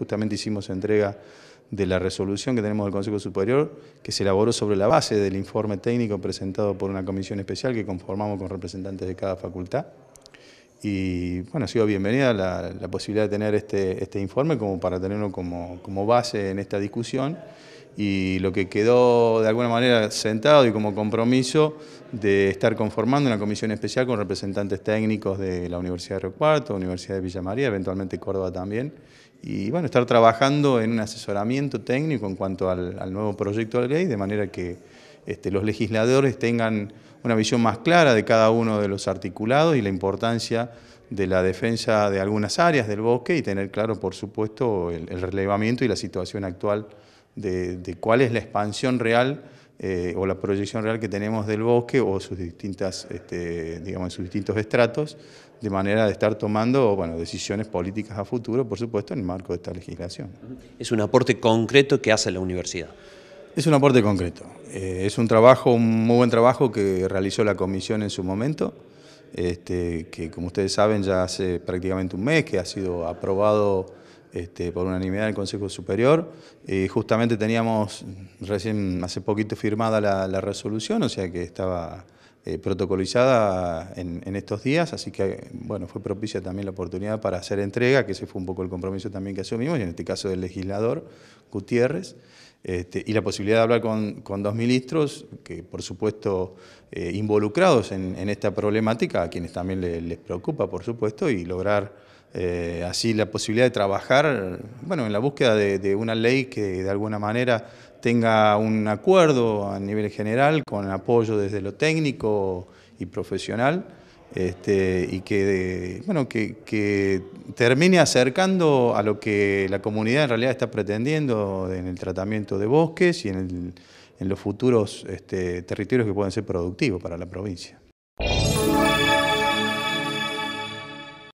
justamente hicimos entrega de la resolución que tenemos del Consejo Superior, que se elaboró sobre la base del informe técnico presentado por una comisión especial que conformamos con representantes de cada facultad. Y bueno, ha sido bienvenida la, la posibilidad de tener este, este, informe como para tenerlo como, como, base en esta discusión y lo que quedó de alguna manera sentado y como compromiso de estar conformando una comisión especial con representantes técnicos de la Universidad de Río Cuarto, Universidad de Villa María, eventualmente Córdoba también, y bueno, estar trabajando en un asesoramiento técnico en cuanto al, nuevo proyecto de ley, de manera que este, los legisladores tengan una visión más clara de cada uno de los articulados y la importancia de la defensa de algunas áreas del bosque y tener claro, por supuesto, el, relevamiento y la situación actual de, cuál es la expansión real eh, o la proyección real que tenemos del bosque o sus distintas, este, digamos, sus distintos estratos, de manera de estar tomando bueno, decisiones políticas a futuro, por supuesto, en el marco de esta legislación. Es un aporte concreto que hace la universidad. Es un aporte concreto. Eh, es un trabajo, un muy buen trabajo que realizó la comisión en su momento, este, que como ustedes saben ya hace prácticamente un mes que ha sido aprobado este, por unanimidad en el Consejo Superior. Eh, justamente teníamos recién hace poquito firmada la, resolución, o sea que estaba eh, protocolizada en, en, estos días, así que bueno, fue propicia también la oportunidad para hacer entrega, que ese fue un poco el compromiso también que asumimos, y en este caso del legislador Gutiérrez. Este, y la posibilidad de hablar con, dos ministros, que por supuesto eh, involucrados en, esta problemática, a quienes también les preocupa, por supuesto, y lograr eh, así la posibilidad de trabajar bueno, en la búsqueda de, una ley que de alguna manera tenga un acuerdo a nivel general, con apoyo desde lo técnico y profesional. Este, y que, bueno, que, termine acercando a lo que la comunidad en realidad está pretendiendo en el tratamiento de bosques y en, los futuros este, territorios que pueden ser productivos para la provincia.